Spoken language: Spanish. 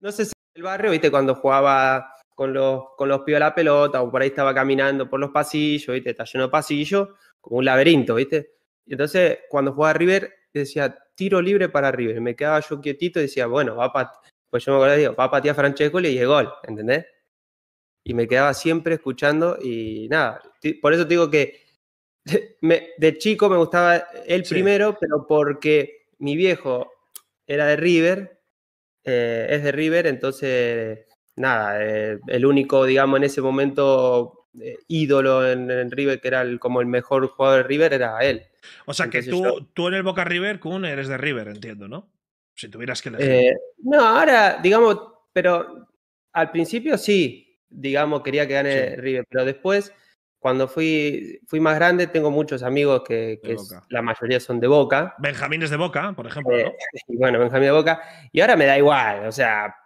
no sé si en el barrio, viste, cuando jugaba con los, con los pibes a la pelota o por ahí estaba caminando por los pasillos, viste, está lleno de pasillos, como un laberinto, viste. Y entonces, cuando jugaba River, decía tiro libre para River. me quedaba yo quietito y decía, bueno, va a pues yo me acuerdo, digo, va a Francesco y es gol, ¿entendés? Y me quedaba siempre escuchando y nada, por eso digo que de chico me gustaba el primero, pero porque mi viejo era de River eh, es de River, entonces, nada, eh, el único, digamos, en ese momento eh, ídolo en, River, que era el, como el mejor jugador de River, era él. O sea, que tú, en el Boca River, Kun, eres de River, entiendo, ¿no? Si tuvieras que no, ahora, digamos, pero al principio sí, digamos, quería que gane River, pero después cuando fui, fui más grande, tengo muchos amigos que, la mayoría son de Boca. Benjamín es de Boca, por ejemplo. Eh, bueno, Benjamín de Boca. Y ahora me da igual, o sea...